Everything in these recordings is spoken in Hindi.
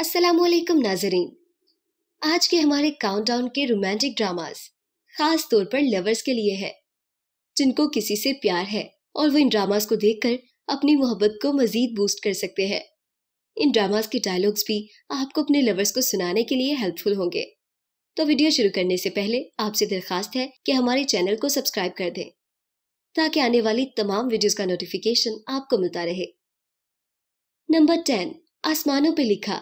असलकम नाजरीन आज के हमारे काउंटडाउन के रोमांटिक ड्रामास खास तौर पर लवर्स के लिए है जिनको किसी से प्यार है और वो इन ड्रामास को देखकर अपनी मोहब्बत को मजीद बूस्ट कर सकते हैं इन ड्रामास के डायलॉग्स भी आपको अपने लवर्स को सुनाने के लिए हेल्पफुल होंगे तो वीडियो शुरू करने से पहले आपसे दरखास्त है कि हमारे चैनल को सब्सक्राइब कर दें ताकि आने वाली तमाम वीडियोस का नोटिफिकेशन आपको मिलता रहे नंबर टेन आसमानों पे लिखा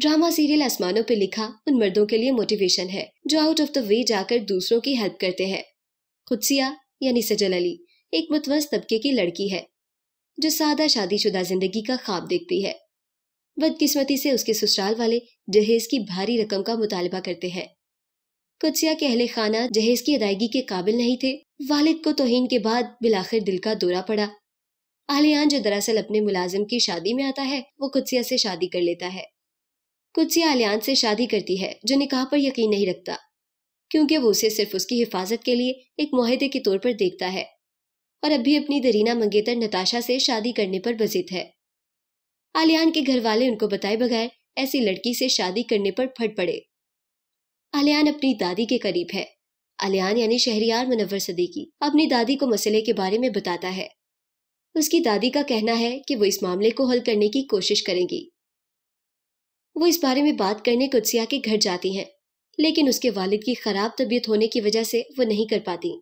ड्रामा सीरियल आसमानों पे लिखा उन मर्दों के लिए मोटिवेशन है जो आउट ऑफ द वे जाकर दूसरों की हेल्प करते हैं खुदसिया यानी सजल अली एक मुतवस तबके की लड़की है जो सादा शादीशुदा जिंदगी का ख्वाब देखती है बदकिस्मती से उसके ससुराल वाले जहेज की भारी रकम का मुतालबा करते हैं कुत्सिया के अहले खाना जहेज की अदायगी के काबिल नहीं थे वालिद को तोहन के बाद बिलाखिर दिल का दौरा पड़ा आलियान जो दरअसल अपने मुलाजिम की शादी में आता है वो कुत्सिया से शादी कर लेता है कुत्सिया आलियान से शादी करती है जो निकाह पर यकीन नहीं रखता क्योंकि वो उसे सिर्फ उसकी हिफाजत के लिए एक माहे के तौर पर देखता है और अब भी अपनी दरीना मंगेतर नताशा से शादी करने पर बजित है आलियान के घर वाले उनको बताए बगैर ऐसी लड़की से शादी करने पर फट पड़े आलियान अपनी दादी के करीब है आलियान यानी शहरियार मुनवर सदीकी अपनी दादी को मसले के बारे में बताता है उसकी दादी का कहना है कि वो इस मामले को हल करने की कोशिश करेंगी वो इस बारे में बात करने कुत्सिया के घर जाती हैं लेकिन उसके वालिद की खराब तबीयत होने की वजह से वो नहीं कर पाती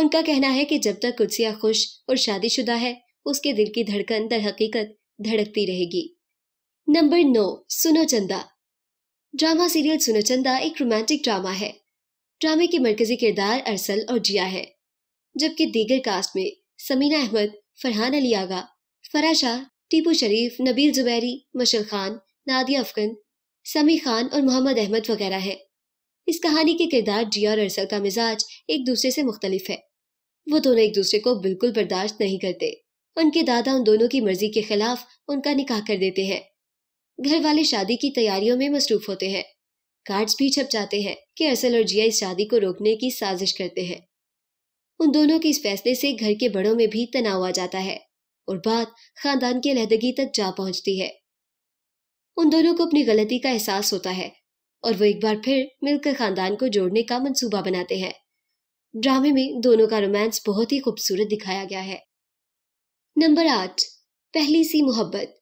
उनका कहना है कि जब तक कुत्सिया खुश और शादीशुदा है उसके दिल की धड़कन दर हकीकत धड़कती रहेगी नंबर नौ सुनो चंदा ड्रामा सीरियल सुनो चंदा एक रोमांटिक ड्रामा है ड्रामे के मरकजी किरदार अरसल और जिया है जबकि दीगर कास्ट में समीना अहमद फरहान अली आगा फराशाह टीपू शरीफ नबील जुबैरी मशल खान नादिया अफगन समी खान और मोहम्मद अहमद वगैरह हैं इस कहानी के किरदार जिया और अरसा का मिजाज एक दूसरे से मुख्तलिफ है वो दोनों एक दूसरे को बिल्कुल बर्दाश्त नहीं करते उनके दादा उन दोनों की मर्जी के खिलाफ उनका निकाह कर देते हैं घर वाले शादी की तैयारियों में मसरूफ होते हैं कार्ड्स भी छप जाते हैं कि अरसल और जिया इस शादी को रोकने की साजिश करते हैं उन दोनों के इस फैसले से घर के बड़ों में भी तनाव आ जाता है और बात खानदान की अलहदगी तक जा पहुंचती है उन दोनों को अपनी गलती का एहसास होता है और वो एक बार फिर मिलकर खानदान को जोड़ने का मंसूबा बनाते हैं ड्रामे में दोनों का रोमांस बहुत ही खूबसूरत दिखाया गया है नंबर आठ पहली सी मोहब्बत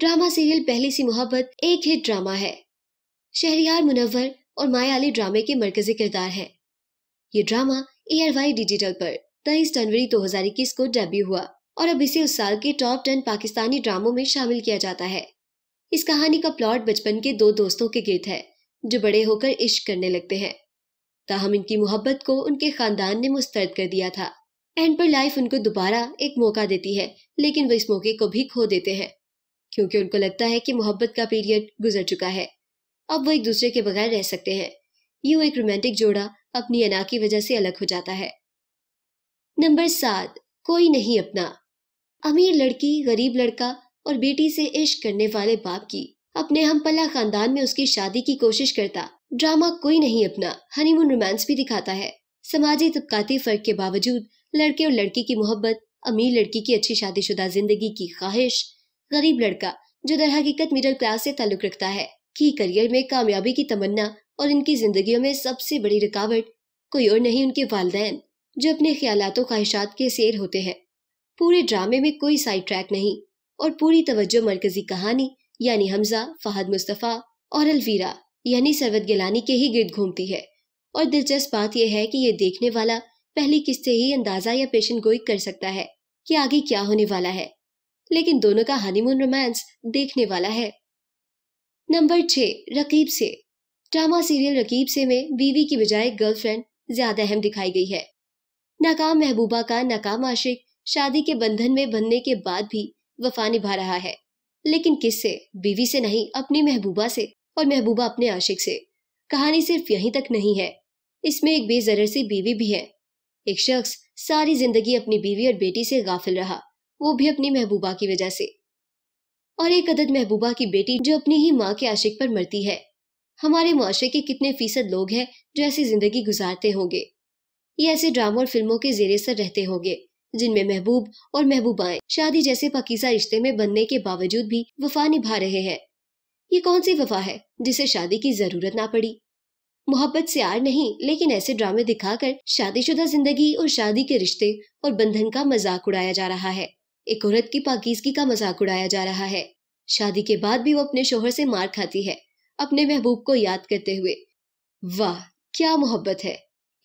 ड्रामा सीरियल पहली सी मोहब्बत एक हिट ड्रामा है शहरियार मुनवर और माया अली ड्रामे के मरकजी किरदार हैं ये drama A R Y digital पर तेईस जनवरी दो हजार इक्कीस को डेब्यू हुआ और अब इसे उस साल के टॉप टेन पाकिस्तानी ड्रामों में शामिल किया जाता है इस कहानी का प्लॉट बचपन के दो दोस्तों के गिर्द है जो बड़े होकर इश्क करने लगते हैं ताहम इनकी मोहब्बत को उनके खानदान ने मुस्तरद कर दिया था एंड पर लाइफ उनको दोबारा एक मौका देती है लेकिन वो इस मौके को भी खो देते हैं क्योंकि उनको लगता है कि मोहब्बत का पीरियड गुजर चुका है अब वो एक दूसरे के बगैर रह सकते हैं यूं एक रोमांटिक जोड़ा अपनी अना की वजह से अलग हो जाता है नंबर सात कोई नहीं अपना अमीर लड़की गरीब लड़का और बेटी से इश्क करने वाले बाप की अपने हम पला खानदान में उसकी शादी की कोशिश करता ड्रामा कोई नहीं अपना हनीमून रोमांस भी दिखाता है समाजी तबकाती फर्क के बावजूद लड़के और लड़की की मोहब्बत अमीर लड़की की अच्छी शादीशुदा जिंदगी की ख्वाहिश गरीब लड़का जो दर हकीकत मिडिल क्लास से ताल्लुक रखता है की करियर में कामयाबी की तमन्ना और इनकी जिंदगी में सबसे बड़ी रुकावट कोई और नहीं उनके वालदेन जो अपने ख्याल ख्वाहिशात के शेर होते हैं पूरे ड्रामे में कोई साइड ट्रैक नहीं और पूरी तवज्जो मरकजी कहानी यानी हमजा फहद मुस्तफ़ा और अलवीरा यानी सरवत गिलानी के ही गिर्द घूमती है और दिलचस्प बात यह है कि ये देखने वाला पहली किस्त से ही अंदाजा या पेशन गोई कर सकता है कि आगे क्या होने वाला है लेकिन दोनों का हनीमून रोमांस देखने वाला है नंबर छः रकीब से ड्रामा सीरियल रकीब से में बीवी की बजाय गर्लफ्रेंड ज्यादा अहम दिखाई गई है नाकाम महबूबा का नाकाम आशिक शादी के बंधन में बनने के बाद भी वफा निभा रहा है लेकिन किससे बीवी से नहीं अपनी महबूबा से और महबूबा अपने आशिक से कहानी सिर्फ यहीं तक नहीं है इसमें एक बेजर सी बीवी भी है एक शख्स सारी जिंदगी अपनी बीवी और बेटी से गाफिल रहा वो भी अपनी महबूबा की वजह से और एक अदद महबूबा की बेटी जो अपनी ही माँ के आशिक पर मरती है हमारे मुआशे के कितने फीसद लोग हैं जो ऐसी जिंदगी गुजारते होंगे ये ऐसे ड्रामों और फिल्मों के जेरे सर रहते होंगे जिनमें महबूब और महबूबाएं शादी जैसे पकीसा रिश्ते में बनने के बावजूद भी वफा निभा रहे हैं ये कौन सी वफा है जिसे शादी की जरूरत ना पड़ी मोहब्बत से आर नहीं लेकिन ऐसे ड्रामे दिखाकर शादीशुदा जिंदगी और शादी के रिश्ते और बंधन का मजाक उड़ाया जा रहा है एक औरत की पाकिजगी का मजाक उड़ाया जा रहा है शादी के बाद भी वो अपने शोहर से मार खाती है अपने महबूब को याद करते हुए वाह क्या मोहब्बत है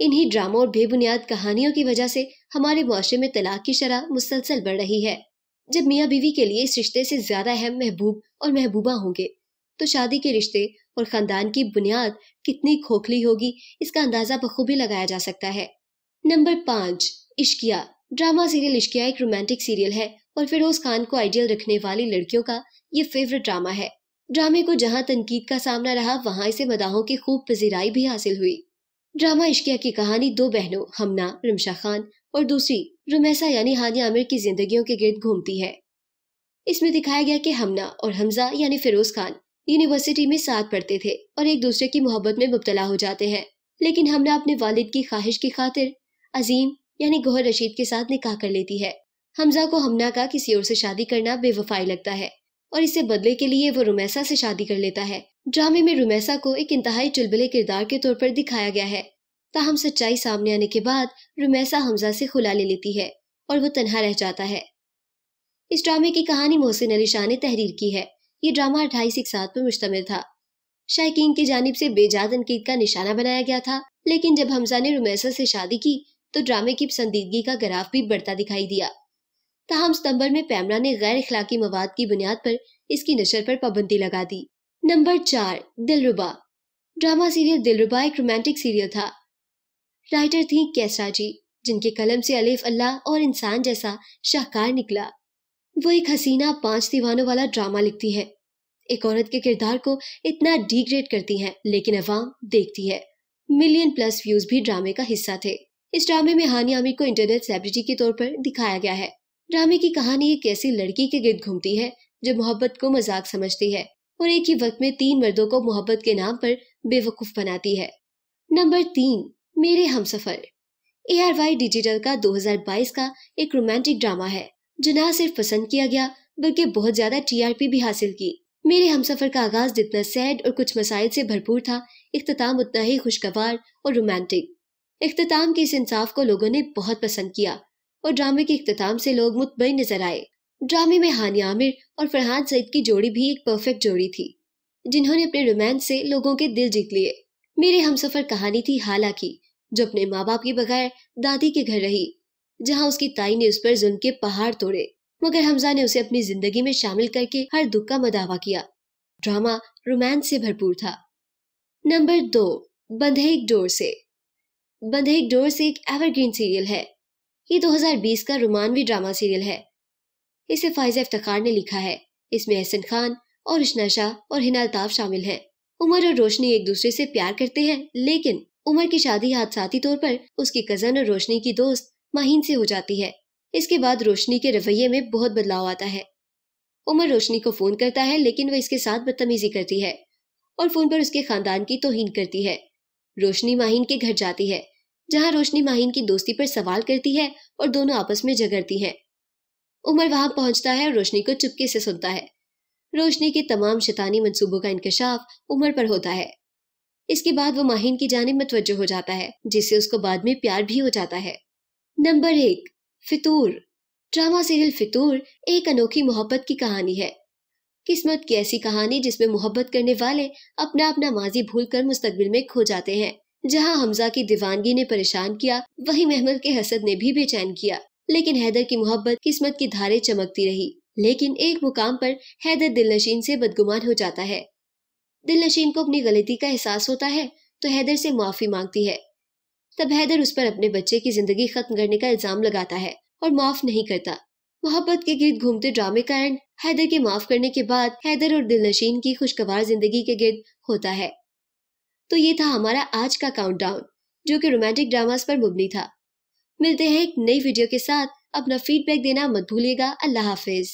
इन्हीं ड्रामों और बेबुनियाद कहानियों की वजह से हमारे माशरे में तलाक की शरह मुसलसल बढ़ रही है जब मियाँ बीवी के लिए इस रिश्ते से ज्यादा अहम महबूब और महबूबा होंगे तो शादी के रिश्ते और खानदान की बुनियाद कितनी खोखली होगी इसका अंदाजा बखूबी लगाया जा सकता है नंबर पाँच इश्किया ड्रामा सीरियल इश्किया एक रोमांटिक सीरियल है और फिरोज खान को आइडियल रखने वाली लड़कियों का ये फेवरेट ड्रामा है ड्रामे को जहाँ तनकीद का सामना रहा वहाँ इसे मदाहों की खूब पजीराई भी हासिल हुई ड्रामा इश्किया की कहानी दो बहनों हमना रमशा खान और दूसरी रुमैसा यानी हानिया आमिर की जिंदगियों के गिर्द घूमती है इसमें दिखाया गया कि हमना और हमजा यानी फिरोज खान यूनिवर्सिटी में साथ पढ़ते थे और एक दूसरे की मोहब्बत में मुबतला हो जाते हैं लेकिन हमना अपने वालिद की ख्वाहिश की खातिर अजीम यानी गोहर रशीद के साथ निकाह कर लेती है हमजा को हमना का किसी और से शादी करना बेवफाई लगता है और इसे बदले के लिए वो रुमैसा से शादी कर लेता है ड्रामे में रुमैसा को एक इंतहाई चुलबुले किरदार के तौर पर दिखाया गया है ताहम सच्चाई सामने आने के बाद रुमैसा हमजा से खुला ले लेती है और वो तनहा रह जाता है इस ड्रामे की कहानी मोहसिन अली शाह ने तहरीर की है ये ड्रामा अठाईस एक सात पर मुश्तमिल था शायकीन की जानब से बेजाद तनकीद का निशाना बनाया गया था लेकिन जब हमजा ने रुमैसा से शादी की तो ड्रामे की पसंदीदगी का ग्राफ भी बढ़ता दिखाई दिया ताहम सितंबर में पैमरा ने गैर अखलाकी मवाद की बुनियाद पर इसकी नशर पर पाबंदी लगा दी नंबर चार दिलरुबा ड्रामा सीरियल दिलरुबा एक रोमांटिक सीरियल था राइटर थी कैसरा जी जिनके कलम से अलिफ अल्लाह और इंसान जैसा शाहकार निकला वो एक हसीना पांच दीवानों वाला ड्रामा लिखती है एक औरत के किरदार को इतना डिग्रेड करती है लेकिन अवाम देखती है मिलियन प्लस व्यूज भी ड्रामे का हिस्सा थे इस ड्रामे में हानी आमिर को इंटरनेट सेलिब्रिटी के तौर पर दिखाया गया है ड्रामे की कहानी एक ऐसी लड़की के गिर्द घूमती है जो मोहब्बत को मजाक समझती है और एक ही वक्त में तीन मर्दों को मोहब्बत के नाम पर बेवकूफ बनाती है नंबर तीन मेरे हम सफर ए आर वाई डिजिटल का 2022 का एक रोमांटिक ड्रामा है जो न सिर्फ पसंद किया गया बल्कि बहुत ज्यादा टीआरपी भी हासिल की मेरे हम सफर का आगाज जितना सैड और कुछ मसाइल से भरपूर था इख्ताम उतना ही खुशगवार और रोमांटिक इख्ताम के इस इंसाफ को लोगों ने बहुत पसंद किया और ड्रामे के इख्ताम से लोग मुतमिन नजर आए ड्रामे में हानिया आमिर और फरहान सईद की जोड़ी भी एक परफेक्ट जोड़ी थी जिन्होंने अपने रोमांस से लोगों के दिल जीत लिए मेरे हम सफर कहानी थी हाला की जो अपने माँ बाप के बगैर दादी के घर रही जहाँ उसकी ताई ने उस पर जुल्म के पहाड़ तोड़े मगर हमजा ने उसे अपनी जिंदगी में शामिल करके हर दुख का मदावा किया ड्रामा रोमांस से भरपूर था नंबर दो बंधे एक डोर से बंधे एक डोर से एक एवरग्रीन सीरियल है ये 2020 का रोमानवी ड्रामा सीरियल है इसे फायजा इफ्तार ने लिखा है इसमें एहसन खान और रिश्ना शाह और हिना अल्ताफ शामिल हैं। उमर और रोशनी एक दूसरे से प्यार करते हैं लेकिन उमर की शादी हादसाती तौर पर उसकी कजन और रोशनी की दोस्त माहीन से हो जाती है इसके बाद रोशनी के रवैये में बहुत बदलाव आता है उमर रोशनी को फोन करता है लेकिन वह इसके साथ बदतमीजी करती है और फोन पर उसके खानदान की तोहन करती है रोशनी माहीन के घर जाती है जहाँ रोशनी माहीन की दोस्ती पर सवाल करती है और दोनों आपस में झगड़ती हैं उमर वहां पहुंचता है और रोशनी को चुपके से सुनता है रोशनी के तमाम शैतानी मंसूबों का इंकशाफ उमर पर होता है इसके बाद वो माहिन की जानब मतवजो हो जाता है जिससे उसको बाद में प्यार भी हो जाता है नंबर एक फितूर ड्रामा सीरियल फितूर एक अनोखी मोहब्बत की कहानी है किस्मत की ऐसी कहानी जिसमें मोहब्बत करने वाले अपना अपना माजी भूल कर मुस्तबिल में खो जाते हैं जहाँ हमजा की दीवानगी ने परेशान किया वही मेहमद के हसद ने भी बेचैन किया लेकिन हैदर की मोहब्बत किस्मत की धारे चमकती रही लेकिन एक मुकाम पर हैदर दिलनशीन से बदगुमान हो जाता है दिलनशीन को अपनी गलती का एहसास होता है तो हैदर से माफी मांगती है तब हैदर उस पर अपने बच्चे की जिंदगी खत्म करने का इल्जाम लगाता है और माफ नहीं करता मोहब्बत के गिर्द घूमते ड्रामे का एंड हैदर के माफ करने के बाद हैदर और दिलनशीन की खुशगवार जिंदगी के गिर्द होता है तो ये था हमारा आज का काउंटडाउन जो कि रोमांटिक ड्रामास पर मुबनी था मिलते हैं एक नई वीडियो के साथ अपना फीडबैक देना मत भूलिएगा अल्लाह हाफिज़